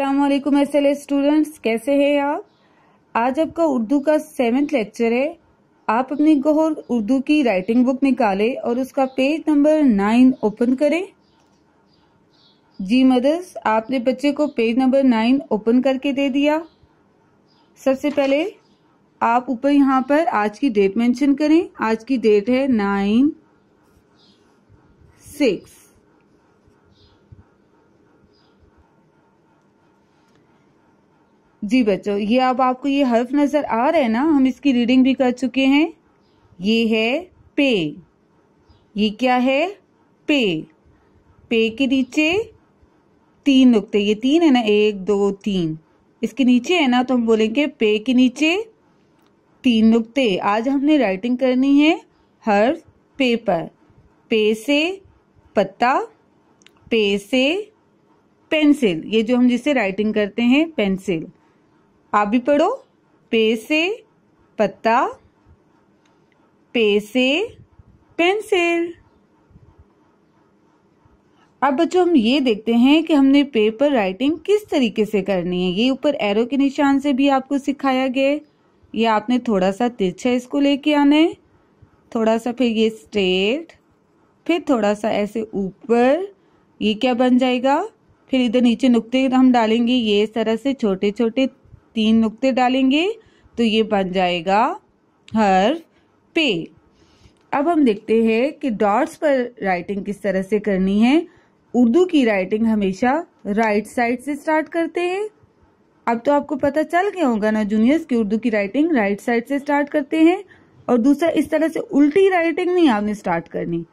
Aslam S L students कैसे हैं आप आज आपका उर्दू का सेवेंथ लेक्चर है आप अपनी गौर उर्दू की राइटिंग बुक निकालें और उसका पेज नंबर नाइन ओपन करें जी मदर्स आपने बच्चे को पेज नंबर नाइन ओपन करके दे दिया सबसे पहले आप ऊपर यहाँ पर आज की डेट मेंशन करें आज की डेट है नाइन सिक्स जी बच्चों ये अब आपको ये हर्फ नजर आ रहा है ना हम इसकी रीडिंग भी कर चुके हैं ये है पे ये क्या है पे पे के नीचे तीन नुकते ये तीन है ना एक दो तीन इसके नीचे है ना तो हम बोलेंगे पे के नीचे तीन नुकते आज हमने राइटिंग करनी है हर्फ पे पर पे से पत्ता पे से पेंसिल ये जो हम जिसे राइटिंग करते हैं पेंसिल आप भी पढ़ो पे से पत्ता पे से पेंसिल अब बच्चों हम ये देखते हैं कि हमने पेपर राइटिंग किस तरीके से करनी है ये ऊपर एरो के निशान से भी आपको सिखाया गया ये आपने थोड़ा सा तिरछा इसको लेके आना है थोड़ा सा फिर ये स्ट्रेट फिर थोड़ा सा ऐसे ऊपर ये क्या बन जाएगा फिर इधर नीचे नुक्ते हम डालेंगे ये इस तरह से छोटे छोटे तीन नुक्ते डालेंगे तो ये बन जाएगा हर पे अब हम देखते हैं कि डॉट्स पर राइटिंग किस तरह से करनी है उर्दू की राइटिंग हमेशा राइट साइड से स्टार्ट करते हैं अब तो आपको पता चल गया होगा ना जूनियर्स की उर्दू की राइटिंग राइट साइड से स्टार्ट करते हैं और दूसरा इस तरह से उल्टी राइटिंग नहीं आपने स्टार्ट करनी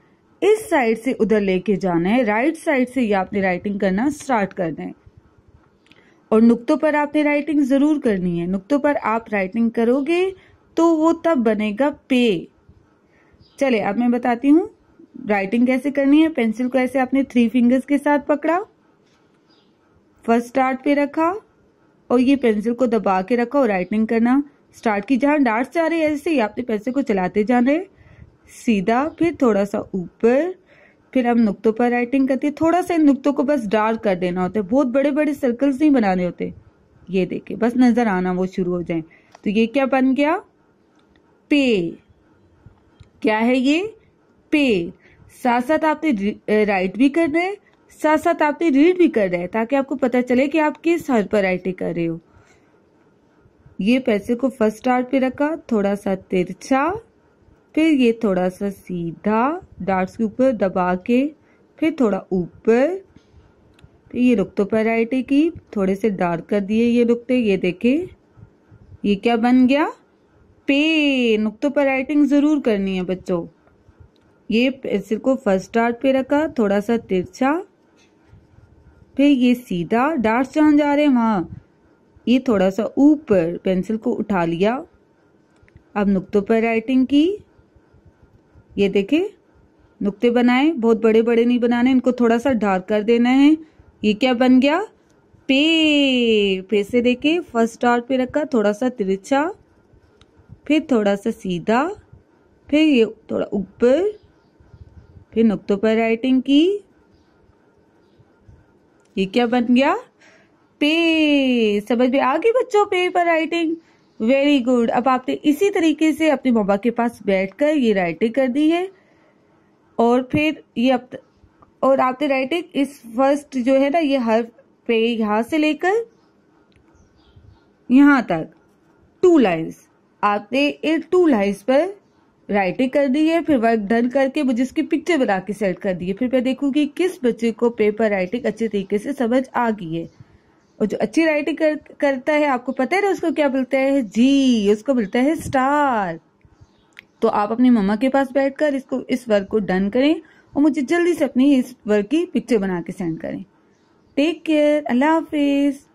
इस साइड से उधर लेके जाना है राइट साइड से ही आपने राइटिंग करना स्टार्ट करना है और नुक्तों पर आपने राइटिंग जरूर करनी है नुक्तों पर आप राइटिंग करोगे तो वो तब बनेगा पे चले अब मैं बताती हूँ राइटिंग कैसे करनी है पेंसिल को ऐसे आपने थ्री फिंगर्स के साथ पकड़ा फर्स्ट स्टार्ट पे रखा और ये पेंसिल को दबा के रखा और राइटिंग करना स्टार्ट की जहां डार्ट जा रहे हैं ऐसे ही आपने पेंसिल को चलाते जा रहे सीधा फिर थोड़ा सा ऊपर फिर हम नुक्तों पर राइटिंग करते हैं थोड़ा सा इन नुक्तों को बस डार्क कर देना होता है बहुत बड़े बड़े सर्कल्स नहीं बनाने होते ये देखे बस नजर आना वो शुरू हो जाए तो ये क्या बन गया पे क्या है ये पे साथ साथ आपने राइट भी करना है साथ साथ आपने रीड भी कर रहे है ताकि आपको पता चले कि आप किस हर पर राइटिंग कर रहे हो ये पैसे को फर्स्ट स्टार्ट पे रखा थोड़ा सा तिरछा फिर ये थोड़ा सा सीधा डार्ट्स के ऊपर दबा के फिर थोड़ा ऊपर फिर ये रुक तो पैराइटी की थोड़े से डार्क कर दिए ये रुकते ये देखे ये क्या बन गया पे नुकतों पर राइटिंग ज़रूर करनी है बच्चों ये पेंसिल को फर्स्ट डार्ट पे रखा थोड़ा सा तिरछा फिर ये सीधा डार्ट जहाँ जा रहे हैं वहाँ ये थोड़ा सा ऊपर पेंसिल को उठा लिया अब नुकतों पर राइटिंग की ये देखिए नुक्ते बनाए बहुत बड़े बड़े नहीं बनाने इनको थोड़ा सा डार्क कर देना है ये क्या बन गया पे पे से देखे फर्स्ट डॉट पे रखा थोड़ा सा तिरछा फिर थोड़ा सा सीधा फिर ये थोड़ा ऊपर फिर नुक्तों पर राइटिंग की ये क्या बन गया पे समझ में आ गई बच्चों पे पर राइटिंग वेरी गुड अब आपने इसी तरीके से अपने मम्मा के पास बैठकर ये राइटिंग कर दी है और फिर ये अप, और आपने राइटिंग इस फर्स्ट जो है ना ये हर पे यहाँ से लेकर यहाँ तक टू लाइन्स आपने इन टू लाइन्स पर राइटिंग कर दी है फिर वर्क डन करके मुझे इसकी पिक्चर बना के सेट कर दी है फिर मैं देखूंगी किस बच्चे को पेपर राइटिंग अच्छे तरीके से समझ आ गई है और जो अच्छी राइटिंग कर, करता है आपको पता है ना उसको क्या बोलते हैं जी उसको बोलते हैं स्टार तो आप अपनी मम्मा के पास बैठकर इसको इस वर्क को डन करें और मुझे जल्दी से अपनी इस वर्क की पिक्चर बना के सेंड करें टेक केयर अल्लाह हाफिज